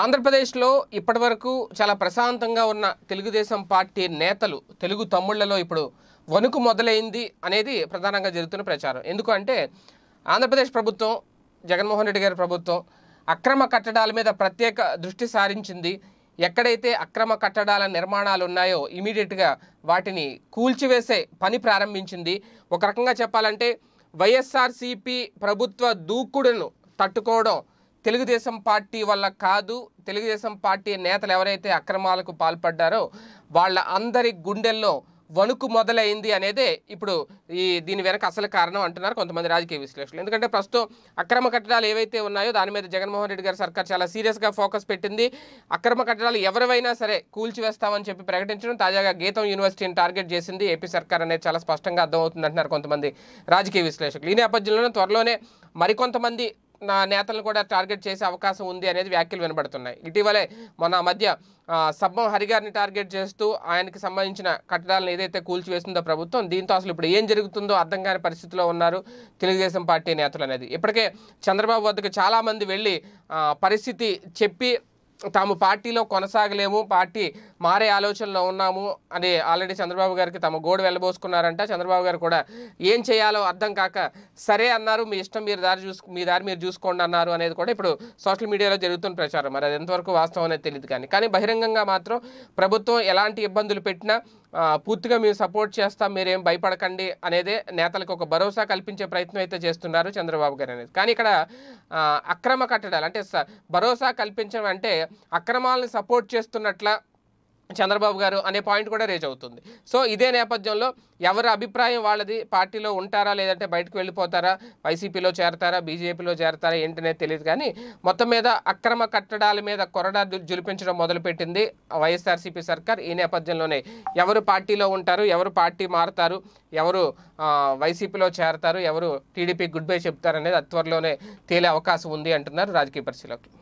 ఆంధ్రప్రదేశ్లో ఇప్పటివరకు చాలా ప్రశాంతంగా ఉన్న తెలుగుదేశం పార్టీ నేతలు తెలుగు తమ్ముళ్లలో ఇప్పుడు వణుకు మొదలైంది అనేది ప్రధానంగా జరుగుతున్న ప్రచారం ఎందుకంటే ఆంధ్రప్రదేశ్ ప్రభుత్వం జగన్మోహన్ రెడ్డి గారి ప్రభుత్వం అక్రమ కట్టడాల మీద ప్రత్యేక దృష్టి సారించింది ఎక్కడైతే అక్రమ కట్టడాల నిర్మాణాలు ఉన్నాయో ఇమీడియట్గా వాటిని కూల్చివేసే పని ప్రారంభించింది ఒక రకంగా చెప్పాలంటే వైఎస్ఆర్సీపీ ప్రభుత్వ దూకుడును తట్టుకోవడం తెలుగుదేశం పార్టీ వల్ల కాదు తెలుగుదేశం పార్టీ నేతలు ఎవరైతే అక్రమాలకు పాల్పడ్డారో వాళ్ళ అందరి గుండెల్లో వణుకు మొదలైంది అనేదే ఇప్పుడు ఈ దీని వెనక అసలు కారణం అంటున్నారు కొంతమంది రాజకీయ విశ్లేషకులు ఎందుకంటే ప్రస్తుతం అక్రమ కట్టడాలు ఏవైతే ఉన్నాయో దాని మీద జగన్మోహన్ రెడ్డి గారు సర్కార్ చాలా సీరియస్గా ఫోకస్ పెట్టింది అక్రమ కట్టడాలు ఎవరివైనా సరే కూల్చివేస్తామని చెప్పి ప్రకటించడం తాజాగా గీతం యూనివర్సిటీని టార్గెట్ చేసింది ఏపీ సర్కార్ అనేది చాలా స్పష్టంగా అర్థమవుతుంది అంటున్నారు కొంతమంది రాజకీయ విశ్లేషకులు ఈ నేపథ్యంలోనే త్వరలోనే మరికొంతమంది నేతలను కూడా టార్గెట్ చేసే అవకాశం ఉంది అనేది వ్యాఖ్యలు వినబడుతున్నాయి ఇటీవలే మన మధ్య సబ్బం హరిగారిని టార్గెట్ చేస్తూ ఆయనకి సంబంధించిన కట్టడాలను ఏదైతే కూల్చివేస్తుందో ప్రభుత్వం దీంతో అసలు ఇప్పుడు ఏం జరుగుతుందో అర్థం కాని పరిస్థితిలో ఉన్నారు తెలుగుదేశం పార్టీ నేతలు అనేది ఇప్పటికే చంద్రబాబు వద్దకు చాలామంది వెళ్ళి పరిస్థితి చెప్పి తాము పార్టీలో కొనసాగలేము పార్టీ మారే ఆలోచనలో ఉన్నాము అని ఆల్రెడీ చంద్రబాబు గారికి తమ గోడు వెళ్ళబోసుకున్నారంట చంద్రబాబు గారు కూడా ఏం చేయాలో అర్థం కాక సరే అన్నారు మీ ఇష్టం మీరు దారి చూసు మీ దారి మీరు చూసుకోండి అన్నారు అనేది కూడా ఇప్పుడు సోషల్ మీడియాలో జరుగుతున్న ప్రచారం మరి అది ఎంతవరకు వాస్తవం అనేది తెలియదు కానీ కానీ బహిరంగంగా మాత్రం ప్రభుత్వం ఎలాంటి ఇబ్బందులు పెట్టినా పూర్తిగా మేము సపోర్ట్ చేస్తాం మీరేం భయపడకండి అనేదే నేతలకు ఒక భరోసా కల్పించే ప్రయత్నం అయితే చేస్తున్నారు చంద్రబాబు గారు అనేది కానీ ఇక్కడ అక్రమ కట్టడాలు అంటే భరోసా కల్పించడం అంటే అక్రమాలను సపోర్ట్ చేస్తున్నట్ల చంద్రబాబు గారు అనే పాయింట్ కూడా రేజ్ అవుతుంది సో ఇదే నేపథ్యంలో ఎవరి అభిప్రాయం వాళ్ళది పార్టీలో ఉంటారా లేదంటే బయటకు వెళ్ళిపోతారా వైసీపీలో చేరతారా బీజేపీలో చేరతారా ఏంటనేది తెలియదు కానీ మొత్తం మీద అక్రమ కట్టడాల మీద కొరడా జులిపించడం మొదలుపెట్టింది వైఎస్ఆర్సీపీ సర్కార్ ఈ నేపథ్యంలోనే ఎవరు పార్టీలో ఉంటారు ఎవరు పార్టీ మారుతారు ఎవరు వైసీపీలో చేరతారు ఎవరు టీడీపీ గుడ్ బై చెప్తారనేది అత్వరలోనే తేలే అవకాశం ఉంది అంటున్నారు రాజకీయ పరిశీలకులు